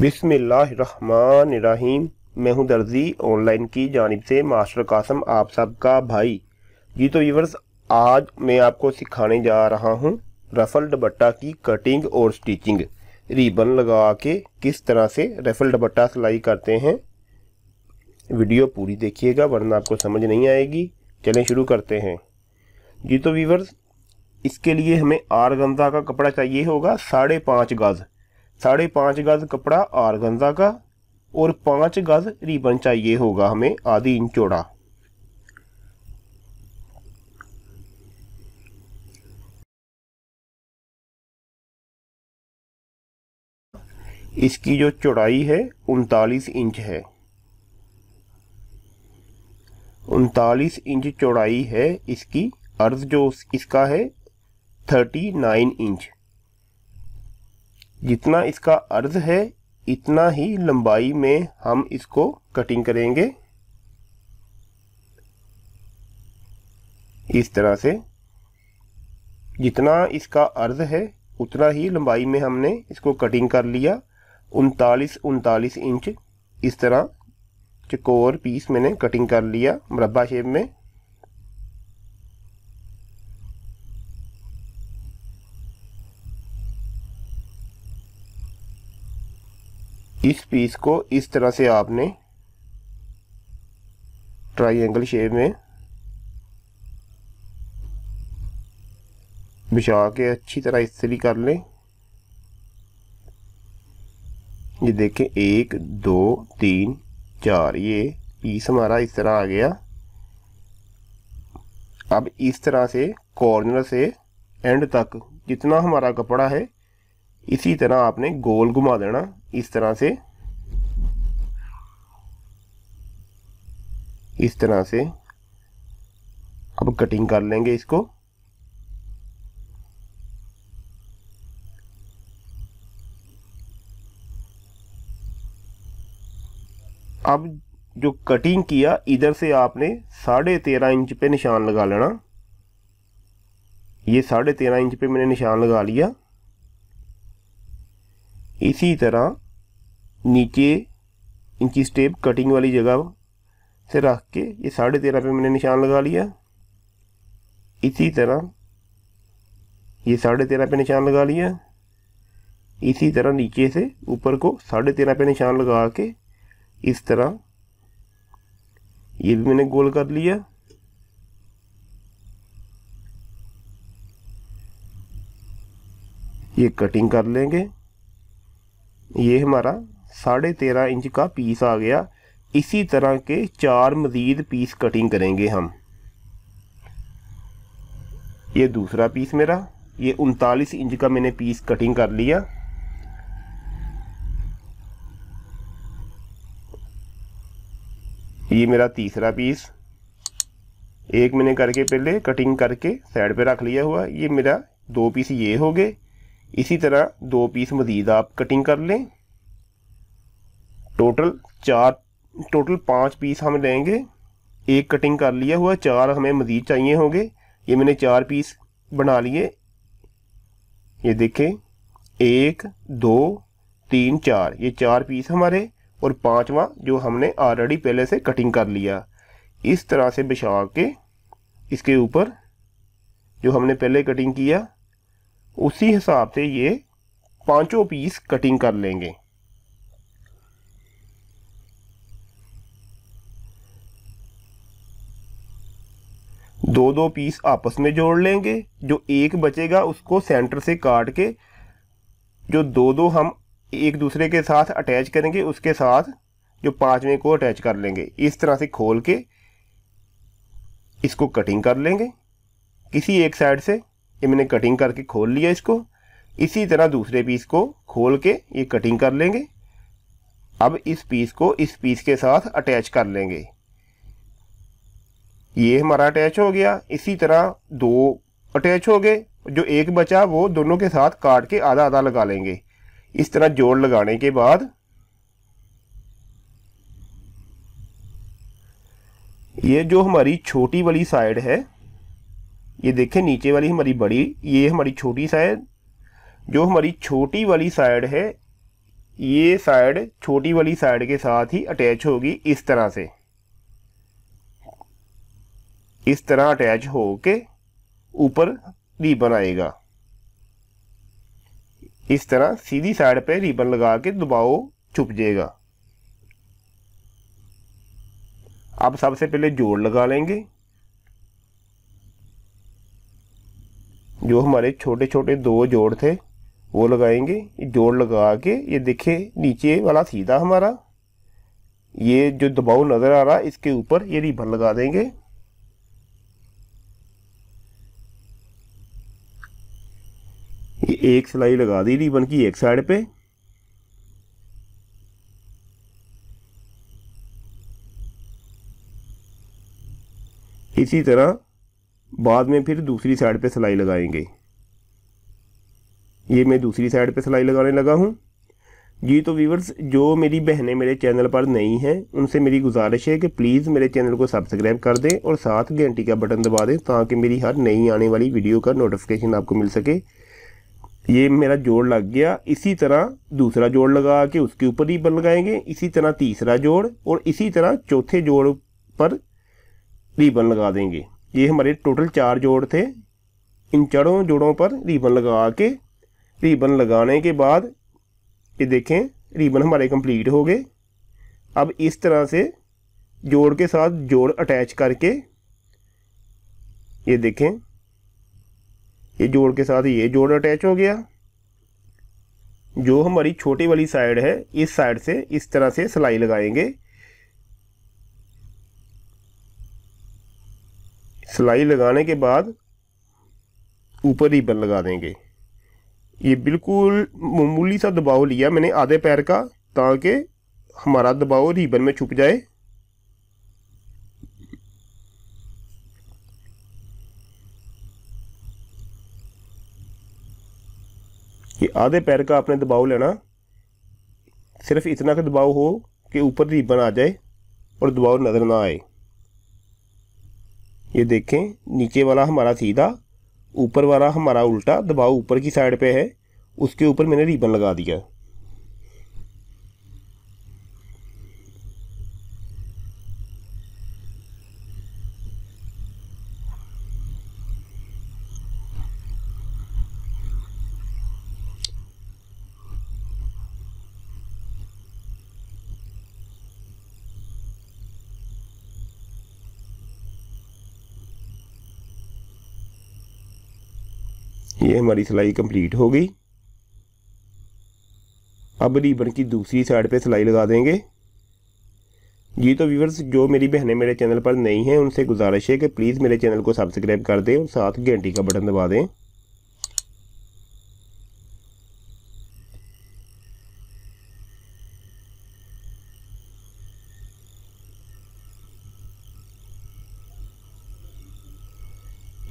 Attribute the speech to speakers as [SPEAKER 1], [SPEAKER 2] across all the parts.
[SPEAKER 1] बिसमीम मैं हूं दर्जी ऑनलाइन की जानब से मास्टर कासम आप सबका भाई जी तो व्यूवर्स आज मैं आपको सिखाने जा रहा हूं रफल दुपट्टा की कटिंग और स्टिचिंग रिबन लगा के किस तरह से रफल दुपट्टा सिलाई करते हैं वीडियो पूरी देखिएगा वरना आपको समझ नहीं आएगी चलें शुरू करते हैं जी तो व्यूवर्स इसके लिए हमें आर गंजा का कपड़ा चाहिए होगा साढ़े पाँच गज़ साढ़े पाँच गज कपड़ा आरगंजा का और पाँच गज रिबन चाहिए होगा हमें आधी इंच चौड़ा इसकी जो चौड़ाई है उनतालीस इंच है उनतालीस इंच चौड़ाई है इसकी अर्ज जो इसका है थर्टी नाइन इंच जितना इसका अर्ध है इतना ही लंबाई में हम इसको कटिंग करेंगे इस तरह से जितना इसका अर्ध है उतना ही लंबाई में हमने इसको कटिंग कर लिया उनतालीस उनतालीस इंच इस तरह चकोर पीस मैंने कटिंग कर लिया मुरबा शेप में इस पीस को इस तरह से आपने ट्राइंगल शेप में बिछा के अच्छी तरह इस्त्री कर लें ये देखें एक दो तीन चार ये पीस हमारा इस तरह आ गया अब इस तरह से कॉर्नर से एंड तक जितना हमारा कपड़ा है इसी तरह आपने गोल घुमा देना इस तरह से इस तरह से अब कटिंग कर लेंगे इसको अब जो कटिंग किया इधर से आपने साढ़े तेरह इंच पे निशान लगा लेना ये साढ़े तेरह इंच पे मैंने निशान लगा लिया इसी तरह नीचे इनकी स्टेप कटिंग वाली जगह से रख के ये साढ़े तेरह पे मैंने निशान लगा लिया इसी तरह ये साढ़े तेरह पे निशान लगा लिया इसी तरह नीचे से ऊपर को साढ़े तेरह पे निशान लगा के इस तरह ये भी मैंने गोल कर लिया ये कटिंग कर लेंगे ये हमारा साढ़े तेरह इंच का पीस आ गया इसी तरह के चार मज़ीद पीस कटिंग करेंगे हम ये दूसरा पीस मेरा ये उनतालीस इंच का मैंने पीस कटिंग कर लिया ये मेरा तीसरा पीस एक मैंने करके पहले कटिंग करके साइड पे रख लिया हुआ ये मेरा दो पीस ये हो गए इसी तरह दो पीस मज़ीद आप कटिंग कर लें टोटल चार टोटल पाँच पीस हम लेंगे एक कटिंग कर लिया हुआ चार हमें मज़ीद चाहिए होंगे ये मैंने चार पीस बना लिए ये देखें एक दो तीन चार ये चार पीस हमारे और पांचवा जो हमने ऑलरेडी पहले से कटिंग कर लिया इस तरह से बिछा के इसके ऊपर जो हमने पहले कटिंग किया उसी हिसाब से ये पांचों पीस कटिंग कर लेंगे दो दो पीस आपस में जोड़ लेंगे जो एक बचेगा उसको सेंटर से काट के जो दो दो हम एक दूसरे के साथ अटैच करेंगे उसके साथ जो पांचवें को अटैच कर लेंगे इस तरह से खोल के इसको कटिंग कर लेंगे किसी एक साइड से ये मैंने कटिंग करके खोल लिया इसको इसी तरह दूसरे पीस को खोल के ये कटिंग कर लेंगे अब इस पीस को इस पीस के साथ अटैच कर लेंगे ये हमारा अटैच हो गया इसी तरह दो अटैच हो गए जो एक बचा वो दोनों के साथ काट के आधा आधा लगा लेंगे इस तरह जोड़ लगाने के बाद ये जो हमारी छोटी वाली साइड है ये देखें नीचे वाली हमारी बड़ी ये हमारी छोटी साइड जो हमारी छोटी वाली साइड है ये साइड छोटी वाली साइड के साथ ही अटैच होगी इस तरह से इस तरह अटैच हो के ऊपर रिबन आएगा इस तरह सीधी साइड पे रिबन लगा के दबाओ छुप जाएगा अब सबसे पहले जोड़ लगा लेंगे जो हमारे छोटे छोटे दो जोड़ थे वो लगाएंगे जोड़ लगा के ये देखिए नीचे वाला सीधा हमारा ये जो दबाव नज़र आ रहा इसके ऊपर ये रिबन लगा देंगे ये एक सिलाई लगा दी रिबन की एक साइड पे इसी तरह बाद में फिर दूसरी साइड पे सिलाई लगाएंगे ये मैं दूसरी साइड पे सिलाई लगाने लगा हूँ जी तो व्यूवर्स जो मेरी बहनें मेरे चैनल पर नई हैं उनसे मेरी गुजारिश है कि प्लीज़ मेरे चैनल को सब्सक्राइब कर दें और साथ घंटी का बटन दबा दें ताकि मेरी हर नई आने वाली वीडियो का नोटिफिकेशन आपको मिल सके ये मेरा जोड़ लग गया इसी तरह दूसरा जोड़ लगा के उसके ऊपर बन लगाएंगे इसी तरह तीसरा जोड़ और इसी तरह चौथे जोड़ पर रिबन लगा देंगे ये हमारे टोटल चार जोड़ थे इन चारों जोड़ों पर रिबन लगा के रिबन लगाने के बाद ये देखें रिबन हमारे कंप्लीट हो गए अब इस तरह से जोड़ के साथ जोड़ अटैच करके ये देखें ये जोड़ के साथ ये जोड़ अटैच हो गया जो हमारी छोटी वाली साइड है इस साइड से इस तरह से सिलाई लगाएंगे सिलाई लगाने के बाद ऊपर ही बल लगा देंगे ये बिल्कुल मामूली सा दबाव लिया मैंने आधे पैर का ताकि हमारा दबाव रिबन में छुप जाए ये आधे पैर का आपने दबाव लेना सिर्फ इतना का दबाव हो कि ऊपर रिबन आ जाए और दबाव नज़र ना आए ये देखें नीचे वाला हमारा सीधा ऊपर वाला हमारा उल्टा दबाव ऊपर की साइड पे है उसके ऊपर मैंने रिबन लगा दिया ये हमारी सिलाई कंप्लीट हो गई अब रिबन की दूसरी साइड पे सिलाई लगा देंगे जी तो व्यूवर्स जो मेरी बहनें मेरे चैनल पर नहीं हैं उनसे गुजारिश है कि प्लीज़ मेरे चैनल को सब्सक्राइब कर दें और साथ घंटी का बटन दबा दें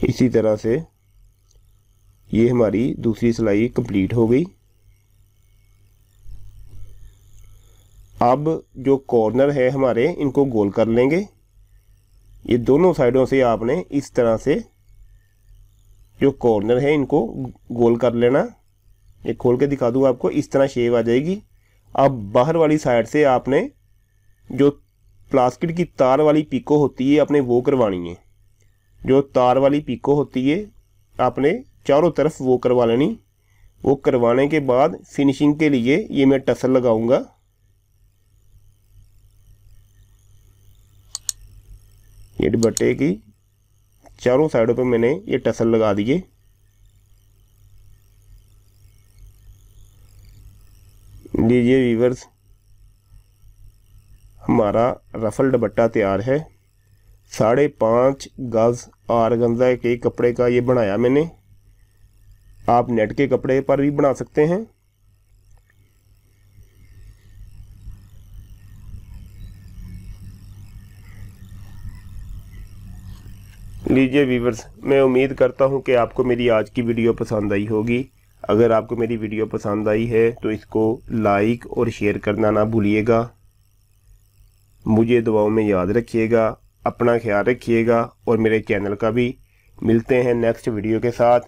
[SPEAKER 1] इसी तरह से ये हमारी दूसरी सिलाई कंप्लीट हो गई अब जो कॉर्नर है हमारे इनको गोल कर लेंगे ये दोनों साइडों से आपने इस तरह से जो कॉर्नर है इनको गोल कर लेना ये खोल के दिखा दूंगा आपको इस तरह शेव आ जाएगी अब बाहर वाली साइड से आपने जो प्लास्टिक की तार वाली पिको होती है आपने वो करवानी है जो तार वाली पिको होती है आपने चारों तरफ वो करवा लेनी वो करवाने के बाद फिनिशिंग के लिए ये मैं टसल लगाऊंगा ये दुपट्टे की चारों साइडों पे मैंने ये टसल लगा दिए लीजिए वीवर्स हमारा रफल दुपट्टा तैयार है साढ़े पाँच गज़ आर गंजा के कपड़े का ये बनाया मैंने आप नेट के कपड़े पर भी बना सकते हैं लीजिए वीवर्स मैं उम्मीद करता हूं कि आपको मेरी आज की वीडियो पसंद आई होगी अगर आपको मेरी वीडियो पसंद आई है तो इसको लाइक और शेयर करना ना भूलिएगा मुझे दुआओं में याद रखिएगा अपना ख्याल रखिएगा और मेरे चैनल का भी मिलते हैं नेक्स्ट वीडियो के साथ